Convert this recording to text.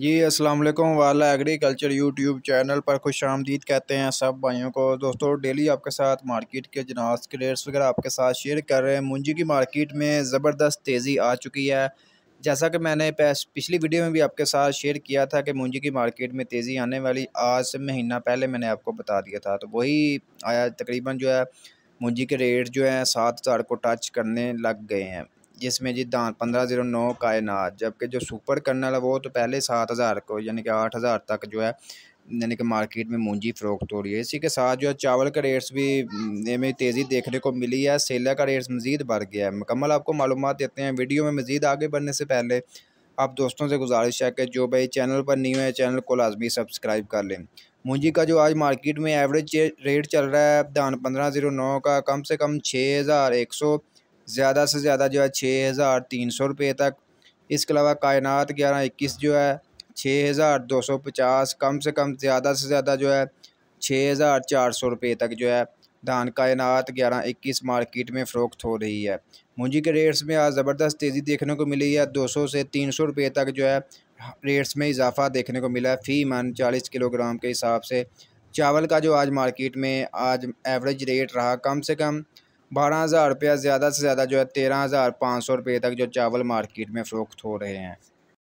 जी अस्सलाम वालेकुम वाला एग्रीकल्चर यूट्यूब चैनल पर खुश आमदीद कहते हैं सब भाइयों को दोस्तों डेली आपके साथ मार्केट के जनाज के रेट्स वगैरह आपके साथ शेयर कर रहे हैं मुंजी की मार्केट में ज़बरदस्त तेज़ी आ चुकी है जैसा कि मैंने पिछली वीडियो में भी आपके साथ शेयर किया था कि मुंजी की मार्केट में तेज़ी आने वाली आज से महीना पहले मैंने आपको बता दिया था तो वही आया तकरीबन जो है मुंजी के रेट जो है सात हज़ार को टच करने लग गए हैं जिसमें जी दान पंद्रह जीरो नौ कायनात जबकि जो सुपर कर्नल है वो तो पहले सात हज़ार को यानी कि आठ हज़ार तक जो है यानी कि मार्केट में मूंजी फ़रोख्त हो रही है इसी के साथ जो है चावल का रेट्स भी हम्म, में तेज़ी देखने को मिली है सेला का रेट्स मज़ीद बढ़ गया है मुकम्मल आपको मालूम देते हैं वीडियो में मज़ीद आगे बढ़ने से पहले आप दोस्तों से गुजारिश है कि जो भाई चैनल पर नहीं हुए चैनल को लाजमी सब्सक्राइब कर लें मूंजी का जो आज मार्केट में एवरेज रेट चल रहा है धान पंद्रह जीरो नौ का कम से कम छः हज़ार एक सौ ज़्यादा से ज़्यादा जो है छः हज़ार तीन सौ रुपये तक इसके अलावा कायनात ग्यारह इक्कीस जो है छः हज़ार दो सौ पचास कम से कम ज़्यादा से ज़्यादा जो है छः हज़ार चार सौ रुपये तक जो है धान कायनात ग्यारह इक्कीस मार्केट में फ़रोख्त हो रही है मुंजी के रेट्स में आज ज़बरदस्त तेज़ी देखने को मिली है दो सौ से तीन सौ रुपये तक जो है रेट्स में इजाफा देखने को मिला है फ़ी मन चालीस किलोग्राम के हिसाब से चावल का जो आज मार्केट में आज एवरेज रेट रहा कम से कम बारह हज़ार रुपया ज़्यादा से ज़्यादा जो है तेरह हज़ार पाँच सौ रुपये तक जो चावल मार्केट में फ़रोख्त हो रहे हैं